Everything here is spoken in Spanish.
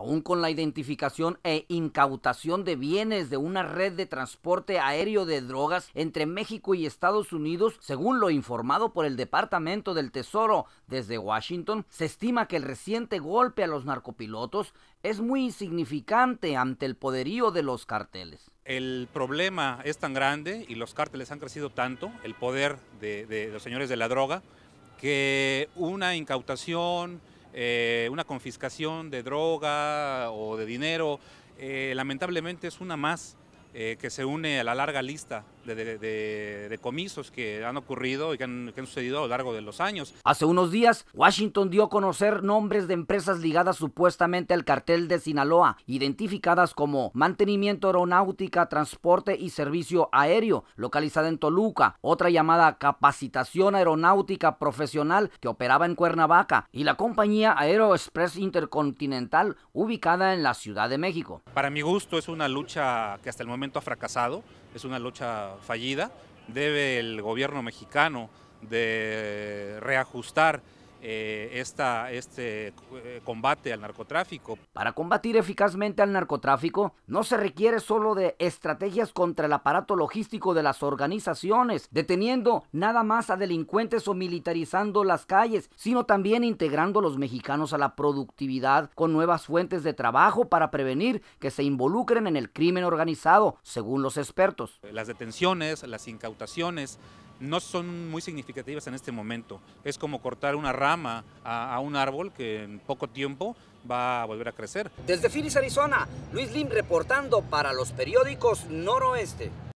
aún con la identificación e incautación de bienes de una red de transporte aéreo de drogas entre México y Estados Unidos, según lo informado por el Departamento del Tesoro desde Washington, se estima que el reciente golpe a los narcopilotos es muy insignificante ante el poderío de los carteles. El problema es tan grande y los cárteles han crecido tanto, el poder de, de los señores de la droga, que una incautación, eh, una confiscación de droga o de dinero, eh, lamentablemente es una más eh, que se une a la larga lista de, de, comisos que han ocurrido y que han, sucedido a lo largo de los años. Hace unos días, Washington dio a conocer nombres de empresas ligadas supuestamente al cartel de Sinaloa, identificadas como Mantenimiento Aeronáutica, Transporte y Servicio Aéreo, localizada en Toluca, otra llamada Capacitación Aeronáutica Profesional, que operaba en Cuernavaca, y la compañía Aero Express Intercontinental, ubicada en la Ciudad de México. Para mi gusto, es una lucha que hasta el ha fracasado, es una lucha fallida, debe el gobierno mexicano de reajustar eh, esta, este eh, combate al narcotráfico. Para combatir eficazmente al narcotráfico no se requiere solo de estrategias contra el aparato logístico de las organizaciones, deteniendo nada más a delincuentes o militarizando las calles, sino también integrando a los mexicanos a la productividad con nuevas fuentes de trabajo para prevenir que se involucren en el crimen organizado, según los expertos. Las detenciones, las incautaciones, no son muy significativas en este momento. Es como cortar una rama a, un árbol que en poco tiempo va a volver a crecer. Desde Phoenix, Arizona, Luis Lim reportando para los periódicos Noroeste.